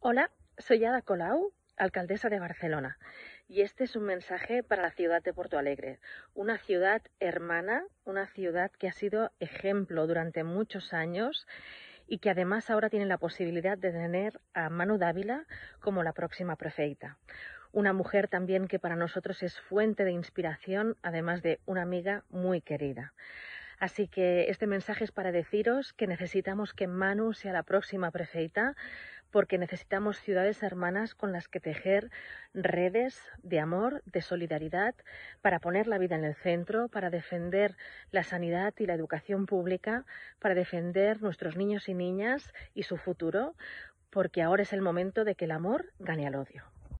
Hola, soy Ada Colau, alcaldesa de Barcelona, y este es un mensaje para la ciudad de Porto Alegre, una ciudad hermana, una ciudad que ha sido ejemplo durante muchos años y que además ahora tiene la posibilidad de tener a Manu Dávila como la próxima prefeita. Una mujer también que para nosotros es fuente de inspiración, además de una amiga muy querida. Así que este mensaje es para deciros que necesitamos que Manu sea la próxima prefeita, porque necesitamos ciudades hermanas con las que tejer redes de amor, de solidaridad, para poner la vida en el centro, para defender la sanidad y la educación pública, para defender nuestros niños y niñas y su futuro, porque ahora es el momento de que el amor gane al odio.